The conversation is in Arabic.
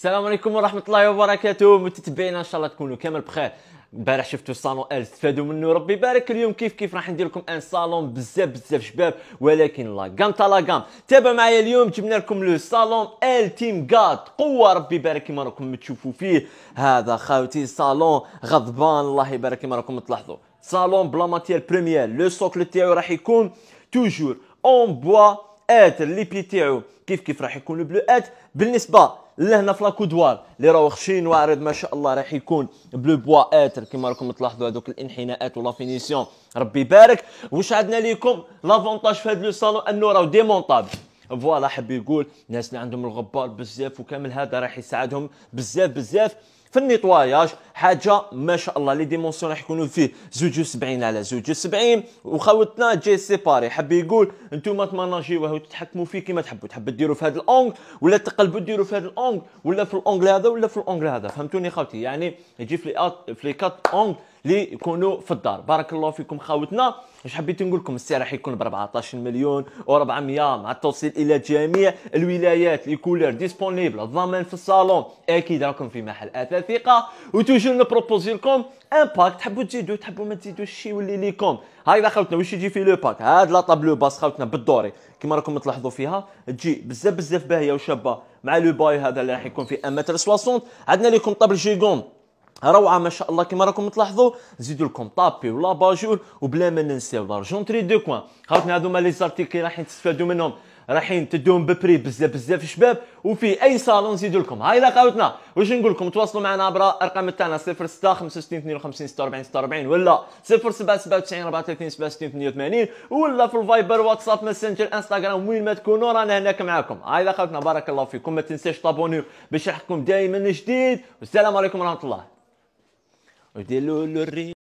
السلام عليكم ورحمه الله وبركاته متتبعينا ان شاء الله تكونوا كامل بخير البارح شفتوا الصالون ال استفادوا منه ربي يبارك اليوم كيف كيف راح ندير لكم ان صالون بزاف بزاف شباب ولكن لا كام تا لا كام تابع معايا اليوم جبنا لكم لو صالون ال تيم جاد قوه ربي يبارك كيما راكم تشوفوا فيه هذا خاوتي صالون غضبان الله يبارك كيما راكم تلاحظوا صالون بلا ماتير بريمير لو سوكل تاعو راح يكون توجور اون بوا ات اللي بي تاعو كيف كيف راح يكون بلو ات بالنسبه لهنا في لاكودوار اللي راهو خشين وعرض ما شاء الله راح يكون بلو بوا اتر كيما راكم تلاحظوا هذوك الانحناءات ولا فينيسيون ربي يبارك واش عندنا ليكم لافونتاج في هذا لو صالون انه راهو ديمونطابل فوالا حب يقول الناس اللي عندهم الغبار بزاف وكامل هذا راح يساعدهم بزاف بزاف في النيطواياج حاجه ما شاء الله لي ديمونسيون راح يكونوا فيه زوج وسبعين على زوج وسبعين جي جاي سيباري حب يقول انتم تماناجيوه وتتحكموا فيه كيما تحبوا تحب ديروا في هذا الاونغ ولا تقلبوا ديروا في هذا الاونغ ولا في الاونغ هذا ولا في الاونغ هذا فهمتوني خوتي يعني يجي في لي كات اونغ اللي يكونوا في الدار بارك الله فيكم خاوتنا اش حبيت نقول لكم السعر راح يكون ب 14 مليون و400 مع التوصيل الى جميع الولايات لي كولور ديسبونيبل الضمان في الصالون اكيد راكم في محل اثاثيقه وتوجد جو نبروبوزي لكم ان باك تحبوا تزيدوا تحبوا ما تزيدوش شي يولي ليكم هكذا خاوتنا واش يجي في لو باك هاد لا طابلو باس خاوتنا بالدوري كما راكم تلاحظوا فيها تجي بزاف بزاف باهيه وشابه مع لو باي هذا اللي راح يكون في 1 متر 60 عندنا لكم طابل جيغون روعه ما شاء الله كما راكم تلاحظوا نزيدوا لكم طابي ولا باجور وبلا ما ننساو لارجونتري دو كوان خاوتنا هذوما لي زارتيكل راح تستفادوا منهم رايحين تدون ببري بزاف بزاف شباب وفي اي صالون نزيد لكم هاي لقاوتنا واش نقول لكم تواصلوا معنا عبر الارقام تاعنا 06 65 52 46 46 ولا 07 97 34 67 88 ولا في الفايبر واتساب ماسنجر انستغرام وين ما تكونوا رانا هناك معاكم هاي لقاوتنا بارك الله فيكم ما تنساش تابوني باش يحكم دائما جديد والسلام عليكم ورحمه الله ودي لولو الري